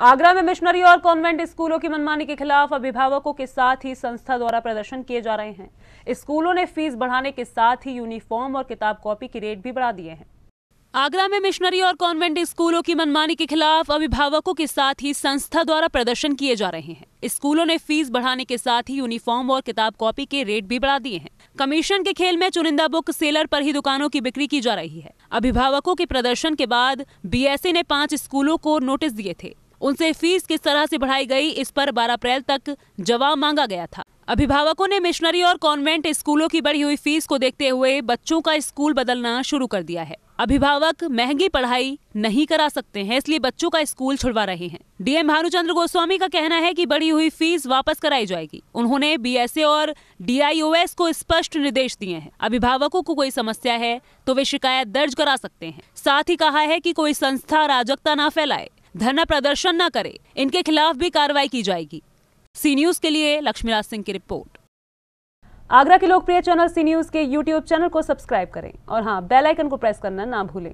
आगरा में मिशनरी और कॉन्वेंट स्कूलों की मनमानी के खिलाफ अभिभावकों के साथ ही संस्था द्वारा प्रदर्शन किए जा रहे हैं स्कूलों ने फीस बढ़ाने के साथ ही यूनिफॉर्म और किताब कॉपी के रेट भी बढ़ा दिए हैं आगरा में मिशनरी और कॉन्वेंट स्कूलों की मनमानी के खिलाफ अभिभावकों के साथ ही संस्था द्वारा प्रदर्शन किए जा रहे हैं स्कूलों ने फीस बढ़ाने के साथ ही यूनिफॉर्म और किताब कॉपी के रेट भी बढ़ा दिए हैं कमीशन के खेल में चुनिंदा बुक सेलर पर ही दुकानों की बिक्री की जा रही है अभिभावकों के प्रदर्शन के बाद बीएसए ने पाँच स्कूलों को नोटिस दिए थे उनसे फीस किस तरह से बढ़ाई गई इस पर 12 अप्रैल तक जवाब मांगा गया था अभिभावकों ने मिशनरी और कॉन्वेंट स्कूलों की बढ़ी हुई फीस को देखते हुए बच्चों का स्कूल बदलना शुरू कर दिया है अभिभावक महंगी पढ़ाई नहीं करा सकते हैं इसलिए बच्चों का स्कूल छुड़वा रहे हैं डीएम भानुचंद्र गोस्वामी का कहना है कि बढ़ी हुई फीस वापस कराई जाएगी उन्होंने बीएसए और डीआईओएस को स्पष्ट निर्देश दिए हैं अभिभावकों को कोई समस्या है तो वे शिकायत दर्ज करा सकते हैं साथ ही कहा है कि कोई संस्था अराजकता न फैलाए धरना प्रदर्शन न करे इनके खिलाफ भी कार्रवाई की जाएगी सी न्यूज के लिए लक्ष्मीराज सिंह की रिपोर्ट आगरा के लोकप्रिय चैनल सी न्यूज के यूट्यूब चैनल को सब्सक्राइब करें और हाँ बेलाइकन को प्रेस करना ना भूलें